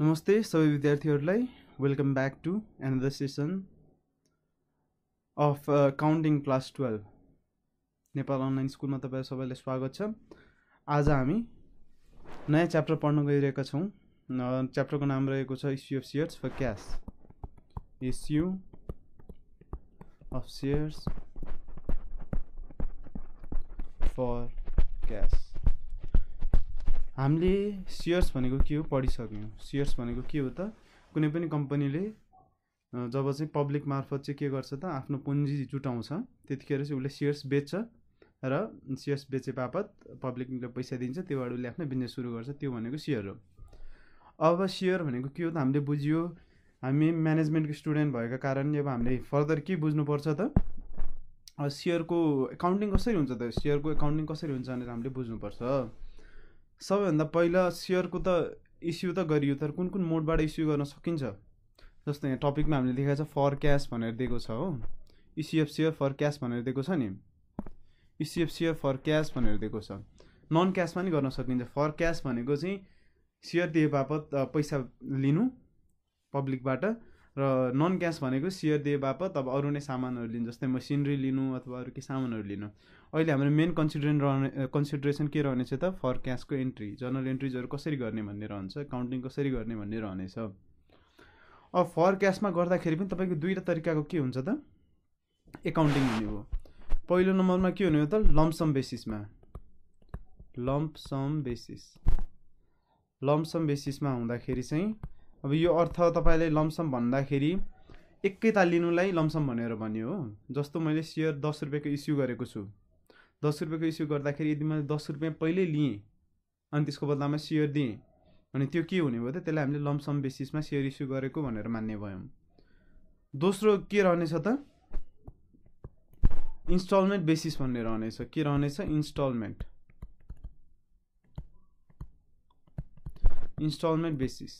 नमस्ते सबै विद्यार्थीहरूलाई welcome back to another session of accounting class twelve Nepal online स्कुलमा तपाईँ सबैलाई स्वागत छ आज हामी नयाँ च्याप्टर पढ्न गइरहेका छौँ च्याप्टरको नाम रहेको छ issue of shares for cash issue of shares for cash हामीले सेयर्स भनेको के हो पढिसक्यौँ सेयर्स भनेको के हो त कुनै पनि कम्पनीले जब चाहिँ पब्लिक मार्फत चाहिँ के गर्छ त आफ्नो पुँजी जुटाउँछ त्यतिखेर चाहिँ उसले सेयर्स बेच्छ र सेयर्स बेचे बापत पब्लिकले पैसा दिन्छ त्योबाट उसले आफ्नो बिजनेस सुरु गर्छ त्यो भनेको सेयर हो अब सेयर भनेको के हो त हामीले बुझ्यो हामी म्यानेजमेन्टको स्टुडेन्ट भएको कारणले अब हामीले फर्दर के बुझ्नुपर्छ त सेयरको एकाउन्टिङ कसरी हुन्छ त सेयरको एकाउन्टिङ कसरी हुन्छ भनेर हामीले बुझ्नुपर्छ सबैभन्दा पहिला सेयरको त इस्यु त गरियो तर कुन कुन मोडबाट इस्यु गर्न सकिन्छ जस्तै यहाँ टपिकमा हामीले देखाएको छ फर क्यास भनेर दिएको छ हो इसिएफ सेयर फर क्यास भनेर दिएको छ नि इसिएफ सेयर फर क्यास भनेर दिएको छ नन क्यासमा पनि गर्न सकिन्छ फर क्यास भनेको चाहिँ सेयर दिए बापत पैसा लिनु पब्लिकबाट र नन क्यास भनेको सियर दिए बापत अब अरू नै सामानहरू लिनु जस्तै मसिनरी लिनु अथवा अरू के सामानहरू लिनु अहिले हाम्रो मेन कन्सिडरेन रहने कन्सिडरेसन के रहनेछ त फर क्यासको एन्ट्री जर्नल एन्ट्रिजहरू कसरी गर्ने भन्ने रहन्छ काउन्टिङ कसरी गर्ने भन्ने रहनेछ अब फर क्यासमा गर्दाखेरि पनि तपाईँको दुईवटा तरिकाको के हुन्छ त एकाउन्टिङ हुने हो पहिलो नम्बरमा के हुने हो त लम्पसम बेसिसमा लम्पसम बेसिस लम्पसम बेसिसमा हुँदाखेरि चाहिँ अब यो अर्थ तपाईँले लमसम भन्दाखेरि एकै ताल लिनुलाई लमसम भनेर भन्यो हो जस्तो मैले सेयर दस रुपियाँको इस्यु गरेको छु दस रुपियाँको इस्यु गर्दाखेरि यदि मैले दस रुपियाँ पहिल्यै लिएँ अनि त्यसको बदलामा सेयर दिएँ अनि त्यो के हुने भयो त त्यसलाई हामीले लमसम बेसिसमा सेयर इस्यु गरेको भनेर मान्ने भयौँ दोस्रो के रहनेछ त इन्स्टलमेन्ट बेसिस भन्ने रहनेछ के रहनेछ instalment instalment basis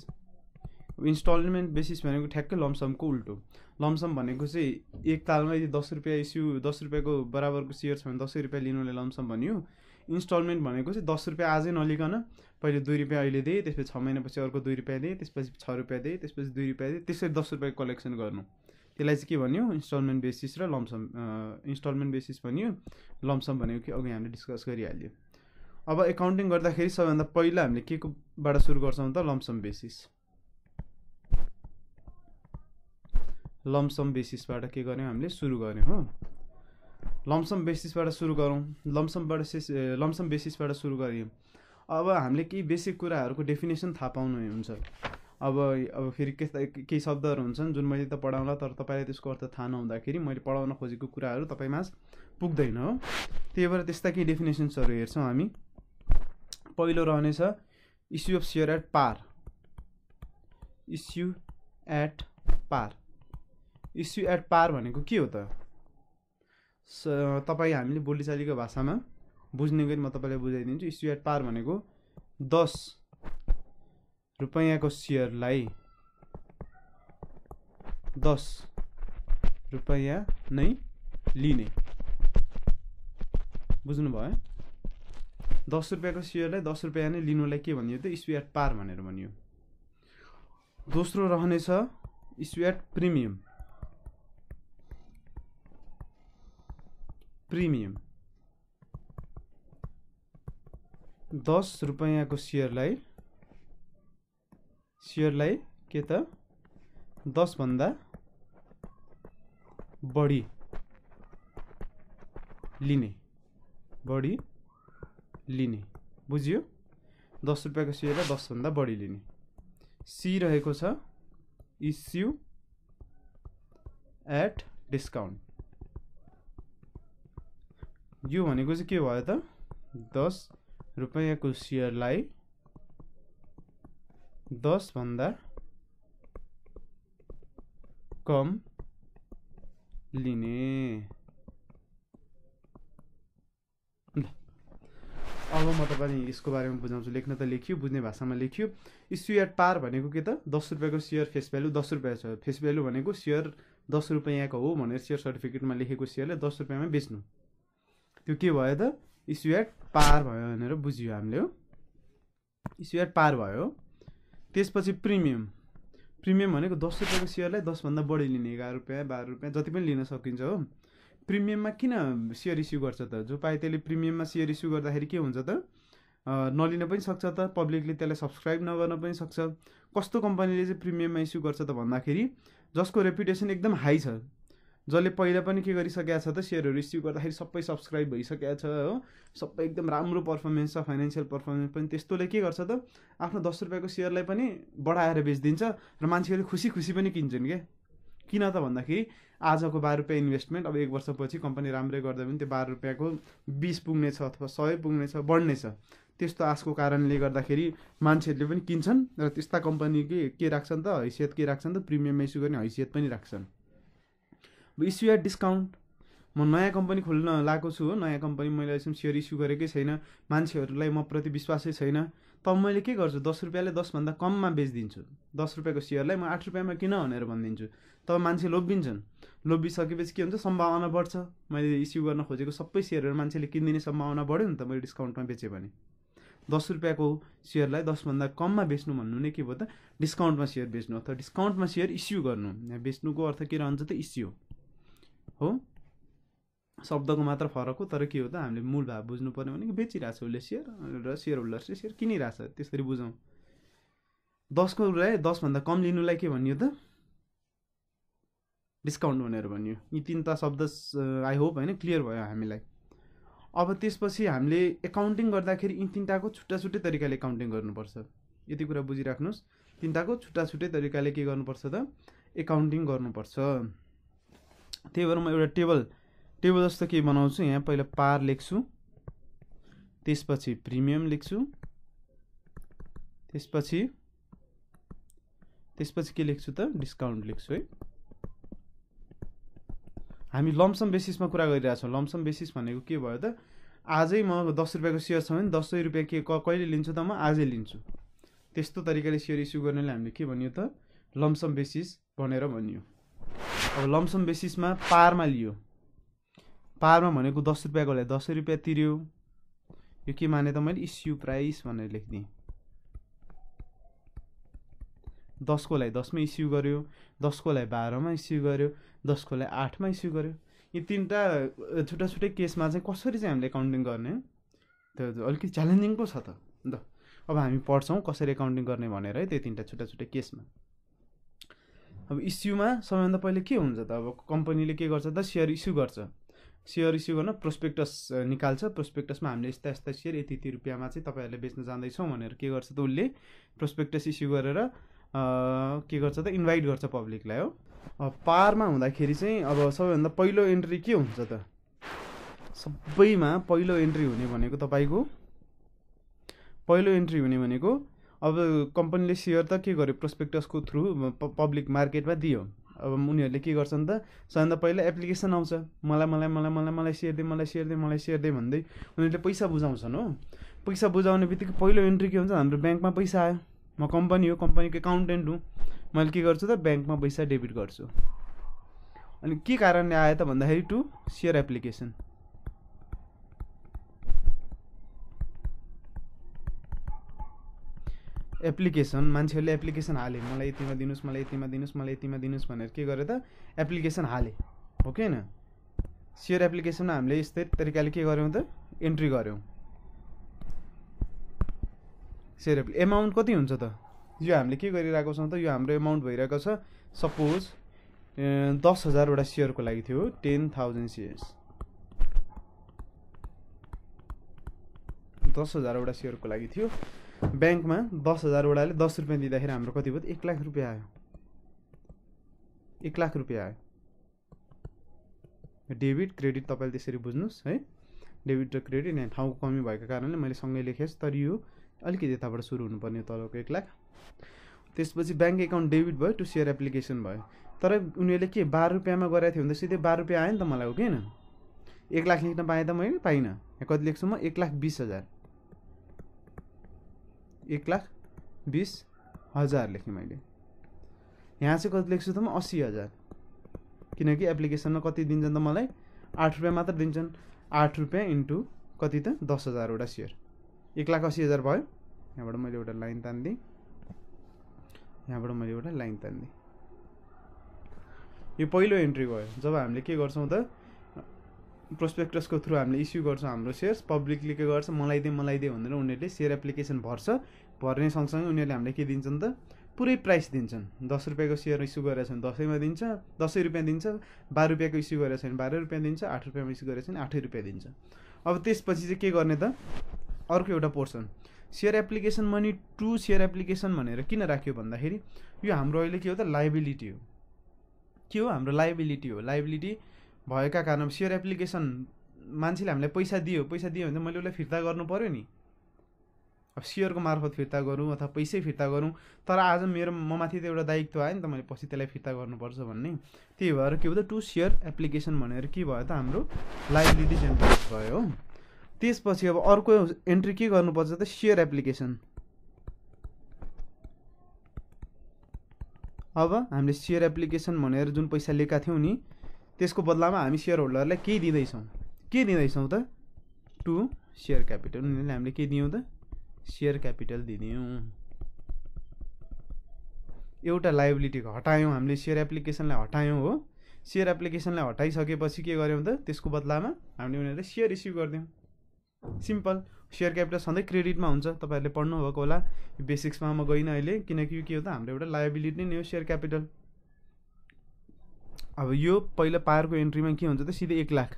instalment basis भनेको ठ्याक्कै लमसमको उल्टो लमसम भनेको चाहिँ एक तालमा यदि दस रुपियाँ इस्यु दस रुपियाँको बराबरको सेयर छ भने दसै रुपियाँ लिनुलाई लमसम भन्यो इन्स्टलमेन्ट भनेको चाहिँ दस रुपियाँ आजै नलिकन पहिले दुई रुपियाँ अहिले दिएँ त्यसपछि छ महिनापछि अर्को दुई रुपियाँ दिएँ त्यसपछि छ रुपियाँ दिएँ त्यसपछि दुई रुपियाँ दिएँ त्यसरी दस रुपियाँ कलेक्सन गर्नु त्यसलाई चाहिँ के भन्यो इन्स्टलमेन्ट बेसिस र लमसम इन्स्टलमेन्ट बेसिस भन्यो लमसम भनेको कि अघि हामीले डिस्कस गरिहाल्यो अब एकाउन्टिङ गर्दाखेरि सबैभन्दा पहिला हामीले के कोबाट सुरु गर्छौँ त लमसम बेसिस लमसम बेसिसबाट के गर्ने हामीले सुरु गर्ने हो लमसम बेसिसबाट सुरु गरौँ लमसमबाट सेस लम्सम बेसिसबाट सुरु गऱ्यौँ अब हामीले केही बेसिक कुराहरूको डेफिनेसन थाहा पाउनु हुन्छ अब अब फेरि के केही शब्दहरू हुन्छन् जुन मैले त पढाउँला तर तपाईँलाई त्यसको अर्थ थाहा नहुँदाखेरि मैले पढाउन खोजेको कुराहरू तपाईँमा पुग्दैन हो त्यही भएर त्यस्ता केही डेफिनेसन्सहरू हेर्छौँ हामी पहिलो रहनेछ issue of share at par issue at par issue at par भनेको के हो त तपाईँ हामीले बोलीचालीको भाषामा बुझ्ने गरी म तपाईँलाई बुझाइदिन्छु इस्यु एट पार भनेको दस रुपैयाँको सेयरलाई दस रुपैयाँ नै लिने बुझ्नुभयो दस रुपियाँको सेयरलाई दस रुपियाँ नै लिनुलाई के भनियो त इस्यु एट पार भनेर भनियो दोस्रो रहनेछ इस्यु एट प्रिमियम प्रिमियम दस रुपियाँको सेयरलाई सेयरलाई के त दसभन्दा बढी लिने बढी लिने बुझ्यो दस रुपियाँको सेयरलाई दसभन्दा बढी लिने सी रहेको छ इस्यु एट डिस्काउन्ट यो भनेको चाहिँ के भयो त दस रुपियाँको सेयरलाई भन्दा कम लिने अब म तपाईँलाई यसको बारेमा बुझाउँछु लेख्न त लेखियो बुझ्ने भाषामा लेखियो इस्यु एट पार भनेको के त दस रुपियाँको सेयर फेस भ्यालु दस रुपियाँ छ फेस भ्यालु भनेको सेयर दस रुपियाँको हो भनेर सेयर सर्टिफिकेटमा लेखेको सेयरलाई दस रुपियाँमा बेच्नु त्यो के भयो त इस्यु एट पार भयो भनेर बुझ्यो हामीले हो इस्यु एट पार भयो त्यसपछि प्रिमियम प्रिमियम भनेको दस रुपियाँको सेयरलाई दसभन्दा बढी लिने एघार रुपियाँ बाह्र रुपियाँ जति पनि लिन सकिन्छ हो प्रिमियममा किन सेयर इस्यु गर्छ त जो पायो त्यसले प्रिमियममा सेयर इस्यु गर्दाखेरि के हुन्छ त नलिन पनि सक्छ त पब्लिकले त्यसलाई सब्सक्राइब नगर्न पनि सक्छ कस्तो कम्पनीले चाहिँ प्रिमियममा इस्यु गर्छ त भन्दाखेरि जसको रेपुटेसन एकदम हाई छ जसले पहिला पनि के गरिसकेको छ त सेयरहरू इस्यु गर्दाखेरि सबै सब्सक्राइब भइसकेको छ हो सबै एकदम राम्रो पर्फर्मेन्स छ फाइनेन्सियल पर्फर्मेन्स पनि त्यस्तोले के गर्छ त आफ्नो दस रुपियाँको सेयरलाई पनि बढाएर बेचिदिन्छ र मान्छेहरूले खुसी खुसी पनि किन्छन् क्या किन त भन्दाखेरि आजको बाह्र रुपियाँ इन्भेस्टमेन्ट अब एक वर्षपछि कम्पनी राम्रै गर्दा पनि त्यो बाह्र रुपियाँको बिस छ अथवा सय बढ्ने छ त्यस्तो आशको कारणले गर्दाखेरि मान्छेहरूले पनि किन्छन् र त्यस्ता कम्पनी के के राख्छन् त हैसियत के राख्छन् त प्रिमियम इस्यु गर्ने हैसियत पनि राख्छन् इस्यु एट डिस्काउन्ट म नयाँ कम्पनी खोल्न लगाएको छु हो नयाँ कम्पनी मैले अहिलेसम्म सेयर इस्यु गरेकै छैन मान्छेहरूलाई म प्रति विश्वासै छैन तब मैले के गर्छु दस रुपियाँले दसभन्दा कममा बेचिदिन्छु दस रुपियाँको सेयरलाई म आठ रुपियाँमा किन भनेर भनिदिन्छु तब मान्छे लोभिन्छन् लोभिसकेपछि के हुन्छ सम्भावना बढ्छ मैले इस्यु गर्न खोजेको सबै सेयरहरू मान्छेले किनिदिने सम्भावना बढ्यो नि त मैले डिस्काउन्टमा बेचेँ भने दस रुपियाँको सेयरलाई दसभन्दा कममा बेच्नु भन्नु नै के भयो त डिस्काउन्टमा सेयर बेच्नु अथवा डिस्काउन्टमा सेयर इस्यु गर्नु बेच्नुको अर्थ के रहन्छ त इस्यु हो शब्दको मात्र फरक हो तर के हो त हामीले मूल भाव बुझ्नु बुझ्नुपर्ने भनेको बेचिरहेछ उसले सेयर र सेयर होल्डर्सले सेयर किनिरहेछ त्यसरी बुझौँ दसको लाई दसभन्दा कम लिनुलाई के भनियो त डिस्काउन्ट भनेर भनियो यी तिनवटा शब्द आई होप होइन क्लियर भयो हामीलाई अब त्यसपछि हामीले एकाउन्टिङ गर्दाखेरि यी तिनवटाको छुट्टा छुट्टै तरिकाले एकाउन्टिङ गर्नुपर्छ यति कुरा बुझिराख्नुहोस् तिनवटाको छुट्टा छुट्टै तरिकाले के गर्नुपर्छ त एकाउन्टिङ गर्नुपर्छ त्यही भएर म एउटा टेबल टेबल जस्तो के बनाउँछु यहाँ पहिला पार लेख्छु त्यसपछि प्रिमियम लेख्छु त्यसपछि त्यसपछि के लेख्छु त डिस्काउन्ट लेख्छु है हामी लमसम बेसिसमा कुरा गरिरहेछौँ लमसम बेसिस भनेको के भयो त आजै म दस रुपियाँको सेयर छ भने दस सय रुपियाँ के कहिले लिन्छु त म आजै लिन्छु त्यस्तो तरिकाले सेयर इस्यु गर्नेले हामीले के भनियो त लमसम बेसिस भनेर भनियो अब लमसम बेसिसमा पारमा लियो पारमा भनेको दस रुपियाँकोलाई दस रुपियाँ तिर्यो यो के माने त मैले इस्यु प्राइस भनेर लेखिदिएँ दसकोलाई दसमा इस्यु गर्यो दसकोलाई बाह्रमा इस्यु गर्यो दसकोलाई आठमा इस्यु गर्यो यी तिनवटा छुट्टा छुट्टै केसमा चाहिँ कसरी चाहिँ हामीले एकाउन्टिङ गर्ने त्यो अलिकति च्यालेन्जिङ पो छ त अन्त अब हामी पढ्छौँ कसरी एकाउन्टिङ गर्ने भनेर है त्यो तिनवटा छुट्टा छुट्टै केसमा अब इस्युमा सबैभन्दा पहिले के हुन्छ त अब कम्पनीले के गर्छ त सेयर इस्यु गर्छ सेयर इस्यु गर्न प्रोस्पेक्टस निकाल्छ प्रोस्पेक्टसमा हामीले यस्ता यस्ता सेयर यति यति रुपियाँमा चाहिँ तपाईँहरूले बेच्न जाँदैछौँ भनेर के गर्छ त उसले प्रोस्पेक्टस इस्यु गरेर के गर्छ त इन्भाइट गर्छ पब्लिकलाई हो पारमा हुँदाखेरि चाहिँ अब सबैभन्दा पहिलो एन्ट्री के हुन्छ त सबैमा पहिलो एन्ट्री हुने भनेको तपाईँको पहिलो एन्ट्री हुने भनेको अब कम्पनीले सेयर त के गर्यो प्रोस्पेक्टसको थ्रु पब्लिक मार्केटमा दियो अब उनीहरूले के गर्छन् त सबभन्दा पहिला एप्लिकेसन आउँछ मलाई मलाई मलाई मलाई मलाई सेयर दे मलाई सेयर दे मलाई सेयर दे भन्दै उनीहरूले पैसा बुझाउँछन् हो पैसा बुझाउने बित्तिकै पहिलो इन्ट्री के हुन्छ हाम्रो ब्याङ्कमा पैसा आयो म कम्पनी हो कम्पनीको एकाउन्टेन्ट हुँ मैले के गर्छु त ब्याङ्कमा पैसा डेबिट गर्छु अनि के कारणले आयो त भन्दाखेरि टु सेयर एप्लिकेसन एप्लिकेसन मान्छेहरूले एप्लिकेसन हाले मलाई यतिमा दिनुहोस् मलाई यतिमा दिनुहोस् मलाई यतिमा दिनुहोस् भनेर के गरेर त एप्लिकेसन हाले हो कि होइन सेयर एप्लिकेसनमा हामीले यस्तै तरिकाले के गऱ्यौँ त इन्ट्री गऱ्यौँ सेयर एप्लि एमाउन्ट कति हुन्छ त यो हामीले के गरिरहेको छौँ त यो हाम्रो एमाउन्ट भइरहेको छ सपोज दस हजारवटा सेयरको लागि थियो टेन थाउजन्ड सेयर्स दस हजारवटा सेयरको लागि थियो ब्याङ्कमा दस हजारवटाले दस रुपियाँ दिँदाखेरि हाम्रो कति भयो एक लाख रुपियाँ आयो एक लाख रुपियाँ आयो डेबिट क्रेडिट तपाईँले त्यसरी बुझ्नुहोस् है डेबिट र क्रेडिट यहाँ ठाउँको कमी भएको कारणले मैले सँगै लेखेँ तर यो अलिकति यताबाट सुरु हुनुपर्ने तलको एक लाख त्यसपछि ब्याङ्क एकाउन्ट डेबिट भयो टु सेयर एप्लिकेसन भयो तर उनीहरूले के बाह्र रुपियाँमा गराएको थियो भने त सिधै बाह्र रुपियाँ आयो नि त मलाई हो किन एक लाख लेख्न पाएँ त मैले पाइनँ कति लेख्छु म एक लाख बिस हजार एक लाख बिस हजार लेखेँ मैले यहाँ चाहिँ कति लेख्छु त म असी हजार किनकि एप्लिकेसनमा कति दिन्छन् त मलाई आठ रुपियाँ मात्र दिन्छन् आठ रुपियाँ इन्टु कति त दस हजारवटा सेयर एक लाख असी हजार भयो यहाँबाट मैले एउटा लाइन तान्देँ यहाँबाट मैले एउटा लाइन तान्देँ यो पहिलो एन्ट्री भयो जब हामीले के गर्छौँ त प्रोस्पेक्टसको थ्रु हामीले इस्यु गर्छौँ हाम्रो सेयर्स पब्लिकले के गर्छ मलाई दे मलाई दे भनेर उनीहरूले सेयर एप्लिकेसन भर्छ भर्ने सँगसँगै उनीहरूले हामीलाई के दिन्छन् त पुरै प्राइस दिन्छन् दस रुपियाँको सेयर इस्यु गरेछ भने दसैँमा दिन्छ दसैँ रुपियाँ दिन्छ बाह्र रुपियाँको इस्यु गरेछ भने बाह्र रुपियाँ दिन्छ आठ रुपियाँमा इस्यु गरेछ भने आठै रुपियाँ दिन्छ अब त्यसपछि चाहिँ के गर्ने त अर्को एउटा portion share application money to share application भनेर किन राख्यो भन्दाखेरि यो हाम्रो अहिले के हो त लाइबिलिटी हो के हो हाम्रो लाइबिलिटी हो लाइबिलिटी भएका कारण सियर एप्लिकेसन मान्छेले हामीलाई पैसा दियो पैसा दियो भने मैले उसलाई फिर्ता गर्नु पऱ्यो नि अब सियरको मार्फत फिर्ता गरौँ अथवा पैसै फिर्ता गरौँ तर आज मेरो म माथि त एउटा दायित्व आयो नि त मैले पछि त्यसलाई फिर्ता गर्नुपर्छ भन्ने त्यही भएर के भयो त टु सियर एप्लिकेसन भनेर के भयो त हाम्रो लाइबिलिटिज इन्ट्रेस्ट भयो हो त्यसपछि अब अर्को एन्ट्री के गर्नुपर्छ त सियर एप्लिकेसन अब हामीले सियर एप्लिकेसन भनेर जुन पैसा लिएका थियौँ नि त्यसको बदलामा हामी सेयर होल्डरलाई केही दिँदैछौँ के दिँदैछौँ त टु सेयर क्यापिटल उनीहरूले हामीले के दियौँ त सेयर क्यापिटल दिदियौँ एउटा लाइबिलिटी हटायौँ हामीले सेयर एप्लिकेसनलाई हटायौँ हो सेयर एप्लिकेसनलाई हटाइसकेपछि के गऱ्यौँ त त्यसको बदलामा हामीले उनीहरूले सेयर इस्यु गरिदियौँ सिम्पल सेयर क्यापिटल सधैँ क्रेडिटमा हुन्छ तपाईँहरूले पढ्नुभएको होला बेसिक्समा म गइनँ अहिले किनकि के हो त हाम्रो एउटा लाइबिलिटी नै हो सेयर क्यापिटल अब यो पहिला पावरको एन्ट्रीमा के हुन्छ त सिधै एक लाख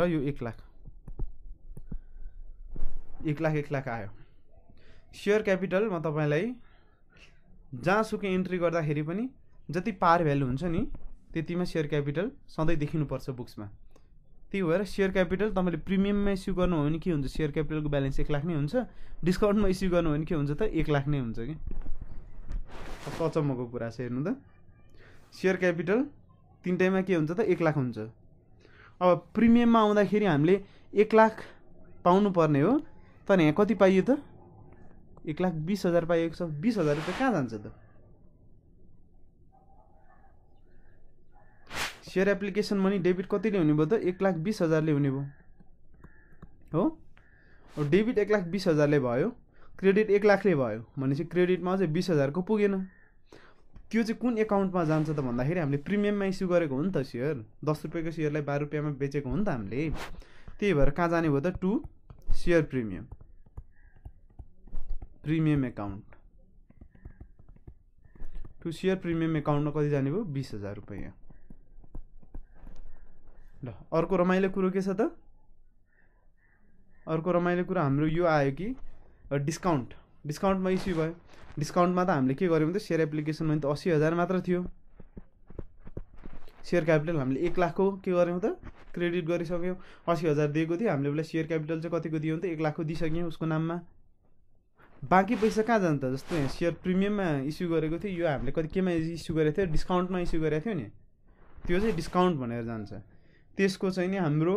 र यो एक लाख एक लाख एक लाख आयो सेयर क्यापिटल म तपाईँलाई जहाँसुकै इन्ट्री गर्दाखेरि पनि जति पार भ्यालु हुन्छ नि त्यतिमा सेयर क्यापिटल सधैँ देखिनुपर्छ बुक्समा त्यही भएर सेयर क्यापिटल तपाईँले प्रिमियममा इस्यु गर्नुभयो भने के हुन्छ सेयर क्यापिटलको ब्यालेन्स एक लाख नै हुन्छ डिस्काउन्टमा इस्यु गर्नुभयो भने के हुन्छ त एक लाख नै हुन्छ कि अचम्मको कुरा छ हेर्नु त सेयर क्यापिटल तिनटैमा के हुन्छ त एक लाख हुन्छ अब प्रिमियममा आउँदाखेरि हामीले एक लाख पाउनुपर्ने हो तर यहाँ कति पाइयो त एक लाख बिस हजार पाइएको छ बिस हजार रुपियाँ कहाँ जान्छ त सेयर एप्लिकेसन मनी डेबिट कतिले हुने भयो त एक लाख बिस हजारले हुने भयो हो डेबिट एक लाख बिस हजारले भयो क्रेडिट एक लाखले भयो भनेपछि क्रेडिटमा अझै बिस हजारको पुगेन त्यो चाहिँ कुन एकाउन्टमा जान्छ त भन्दाखेरि हामीले प्रिमियममा इस्यु गरेको हो नि त सेयर दस रुपियाँको सेयरलाई बाह्र रुपियाँमा बेचेको हो नि त हामीले त्यही भएर कहाँ जाने भयो त to share premium premium account to share premium एकाउन्टमा कति जाने भयो बिस हजार रुपियाँ ल अर्को रमाइलो कुरो के छ त अर्को रमाइलो कुरो हाम्रो यो आयो कि डिस्काउन्ट डिस्काउन्टमा इस्यु भयो डिस्काउन्टमा त हामीले के गर्यौँ भने त सेयर एप्लिकेसनमा त अस्सी हजार मात्र थियो सेयर क्यापिटल हामीले एक लाखको के गऱ्यौँ त क्रेडिट गरिसक्यौँ अस्सी हजार दिएको थियो हामीले उसलाई सेयर क्यापिटल चाहिँ कतिको दियौँ त एक लाखको दिइसक्यौँ उसको नाममा बाँकी पैसा कहाँ जान्छ जस्तो यहाँ सेयर प्रिमियममा इस्यु गरेको थियो यो हामीले कति केमा इस्यु गरेको थियो डिस्काउन्टमा इस्यु गरेको थियो नि त्यो चाहिँ डिस्काउन्ट भनेर जान्छ त्यसको चाहिँ नि हाम्रो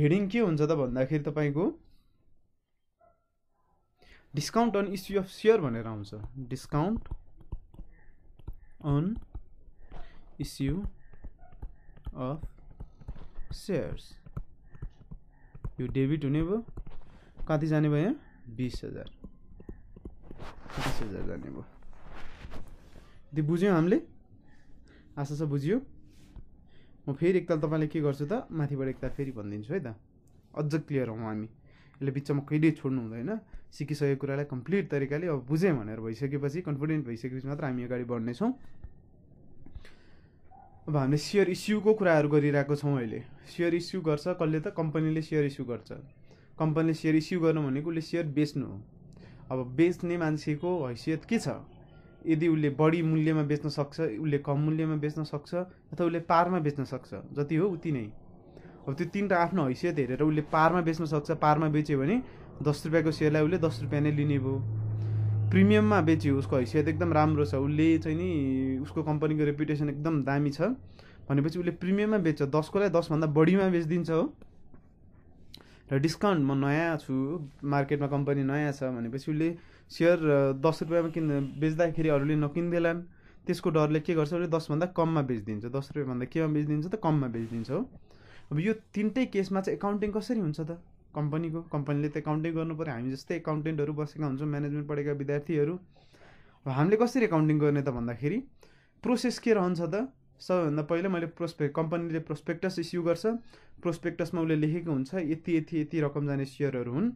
हेडिङ के हुन्छ त भन्दाखेरि तपाईँको discount on issue of share भनेर आउँछ discount on issue of shares यो डेबिट हुने भयो कति जाने भयो यहाँ बिस हजार बिस हजार जाने भयो यदि बुझ्यौँ हामीले आशा छ बुझ्यो म फेरि एकताल तपाईँले के गर्छु त माथिबाट एकताल फेरि भनिदिन्छु है त अझ क्लियर हौँ हामी यसले बिचमा कहिल्यै छोड्नु हुँदैन सिकिसकेको कुरालाई कम्प्लिट तरिकाले अब बुझेँ भनेर भइसकेपछि कन्फिडेन्ट भइसकेपछि मात्र हामी अगाडि बढ्नेछौँ अब हामीले सेयर इस्युको कुराहरू गरिरहेको छौँ अहिले सेयर इस्यु गर्छ कसले त कम्पनीले सेयर इस्यु गर्छ कम्पनीले सेयर इस्यु गर्नु भनेको उसले सेयर बेच्नु हो अब बेच्ने मान्छेको हैसियत के छ यदि उसले बढी मूल्यमा बेच्न सक्छ उसले कम मूल्यमा बेच्न सक्छ अथवा उसले पारमा बेच्न सक्छ जति हो उति नै अब त्यो तिनवटा आफ्नो हैसियत हेरेर उसले पारमा बेच्न सक्छ पारमा बेच्यो भने दस रुपियाँको सेयरलाई उसले दस रुपियाँ नै लिने भयो प्रिमियममा बेच्यो उसको हैसियत एकदम राम्रो छ उसले चाहिँ नि उसको कम्पनीको रेपुटेसन एकदम दामी छ भनेपछि उसले प्रिमियममा बेच्छ दसकोलाई दसभन्दा बढीमा बेचिदिन्छ हो र डिस्काउन्ट म नयाँ छु मार्केटमा कम्पनी नयाँ छ भनेपछि उसले सेयर दस रुपियाँमा किन् बेच्दाखेरि अरूले नकिन्दैलान् त्यसको डरले के गर्छ उसले दसभन्दा कममा बेचिदिन्छ दस रुपियाँभन्दा केमा बेचिदिन्छ त कममा बेचिदिन्छ हो अब यो तिनटै केसमा चाहिँ एकाउन्टिङ कसरी हुन्छ त कम्पनीको कम्पनीले त एकाउन्टिङ गर्नु पऱ्यो हामी जस्तै एकाउन्टेन्टहरू बसेका हुन्छौँ म्यानेजमेन्ट पढेका विद्यार्थीहरू अब हामीले कसरी एकाउन्टिङ गर्ने त भन्दाखेरि प्रोसेस के रहन्छ त सबैभन्दा पहिला मैले प्रोस्पेक्ट कम्पनीले प्रोस्पेक्टस इस्यु गर्छ प्रोस्पेक्टसमा उसले लेखेको हुन्छ यति यति यति रकम जाने सेयरहरू हुन्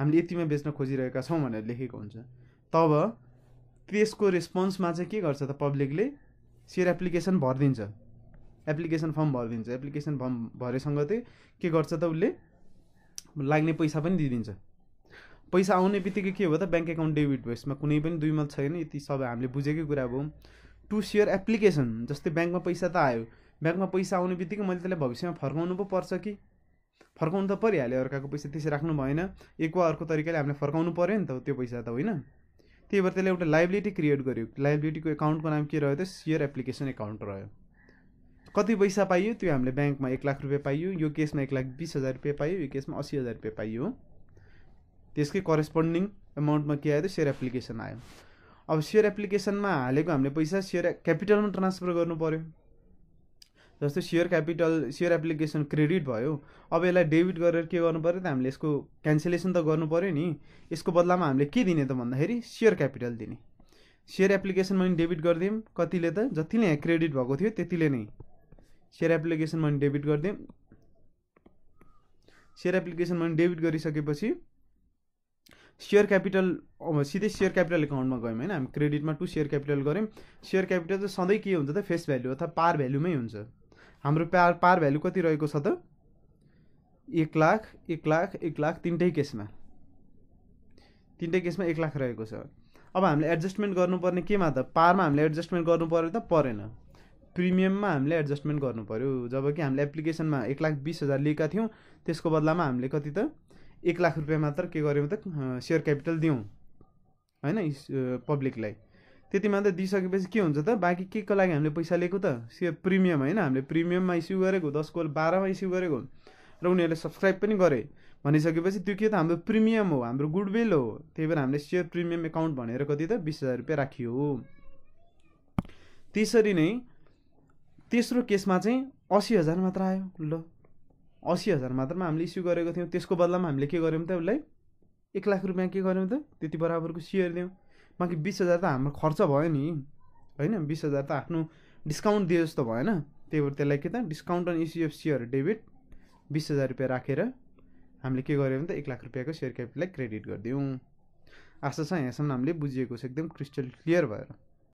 हामीले यतिमा बेच्न खोजिरहेका छौँ भनेर लेखेको हुन्छ तब त्यसको रेस्पोन्समा चाहिँ के गर्छ त पब्लिकले सेयर एप्लिकेसन भरिदिन्छ एप्लिकेसन फर्म भरिदिन्छ एप्लिकेसन फर्म भरेसँग चाहिँ के गर्छ त उसले लाग्ने पैसा पनि दिइदिन्छ पैसा आउने बित्तिकै के हो त ब्याङ्क एकाउन्ट डेबिट भयो यसमा कुनै पनि दुई मत छैन यति सबै हामीले बुझेकै कुरा भयो टु सेयर एप्लिकेसन जस्तै ब्याङ्कमा पैसा त आयो ब्याङ्कमा पैसा आउने बित्तिकै मैले त्यसलाई भविष्यमा फर्काउनु पो पर्छ कि फर्काउनु त परिहाल्यो अर्काको पैसा त्यसै राख्नु भएन एक वा अर्को तरिकाले हामीले फर्काउनु पऱ्यो नि त त्यो पैसा त होइन त्यही भएर त्यसले एउटा लाइबिलिटी क्रिएट गर्यो लाइबिलिटीको एकाउन्टको नाम के रह्यो त सेयर एप्लिकेसन एकाउन्ट रह्यो कति पैसा पाइयो त्यो हामीले ब्याङ्कमा एक लाख रुपियाँ पाइयो यो केसमा एक लाख बिस हजार रुपियाँ पाइयो यो केसमा असी हजार रुपियाँ पाइयो त्यसकै करेस्पोन्डिङ एमाउन्टमा के आयो त सेयर एप्लिकेसन आयो अब सेयर एप्लिकेसनमा हालेको हामीले पैसा सेयर क्यापिटलमा ट्रान्सफर गर्नु पऱ्यो जस्तो share capital share application credit भयो अब यसलाई डेबिट गरेर के गर्नु पऱ्यो त हामीले यसको क्यान्सलेसन त गर्नु पऱ्यो नि यसको बदलामा हामीले के दिने त भन्दाखेरि सेयर क्यापिटल दिने सेयर एप्लिकेसनमा पनि डेबिट गरिदियौँ कतिले त जतिले यहाँ क्रेडिट भएको थियो त्यतिले नै सेयर एप्लिकेसन मैले डेबिट गरिदिएँ सेयर एप्लिकेसन मैले डेबिट गरिसकेपछि सेयर क्यापिटल अब सिधै सेयर क्यापिटल एकाउन्टमा गयौँ होइन हामी क्रेडिटमा टु सेयर क्यापिटल गऱ्यौँ सेयर क्यापिटल त सधैँ के हुन्छ त फेस भ्याल्यु अथवा पार भ्याल्युमै हुन्छ हाम्रो पार पार भ्याल्यु कति रहेको छ त एक लाख एक लाख एक लाख तिनटै केसमा तिनटै केसमा एक लाख रहेको छ अब हामीले एडजस्टमेन्ट गर्नुपर्ने केमा त पारमा हामीले एडजस्टमेन्ट गर्नु पऱ्यो त परेन प्रिमियममा हामीले एडजस्टमेन्ट गर्नु पऱ्यो जब कि हामीले एप्लिकेसनमा एक लाख बिस हजार लिएका थियौँ त्यसको बदलामा हामीले कति त एक लाख रुपियाँ मात्र के गऱ्यौँ त सेयर क्यापिटल दियौँ होइन पब्लिकलाई त्यति मात्र दिइसकेपछि के हुन्छ त बाँकी के को लागि हामीले पैसा लिएको त सेयर प्रिमियम होइन हामीले प्रिमियममा इस्यु गरेको दसको बाह्रमा इस्यु गरेको र उनीहरूले सब्सक्राइब पनि गरे भनिसकेपछि त्यो के त हाम्रो प्रिमियम हो हाम्रो गुडविल हो त्यही भएर हामीले सेयर प्रिमियम एकाउन्ट भनेर कति त बिस हजार रुपियाँ राखियो त्यसरी नै तेस्रो केसमा चाहिँ असी हजार मात्र आयो ल असी हजार मात्रमा हामीले इस्यु गरेको थियौँ त्यसको बदलामा हामीले के गऱ्यौँ त उसलाई एक लाख रुपियाँ के गऱ्यौँ त त्यति बराबरको सेयर दियौँ बाँकी बिस हजार त हाम्रो खर्च भयो नि होइन बिस हजार त आफ्नो डिस्काउन्ट दिए जस्तो भएन त्यही भएर त्यसलाई के त discount on issue of share debit बिस हजार रुपियाँ राखेर हामीले के गऱ्यौँ भने त एक लाख रुपियाँको सेयर क्यापिटललाई क्रेडिट गरिदिउँ आशा छ यहाँसम्म हामीले बुझिएको छ एकदम क्रिस्टल क्लियर भएर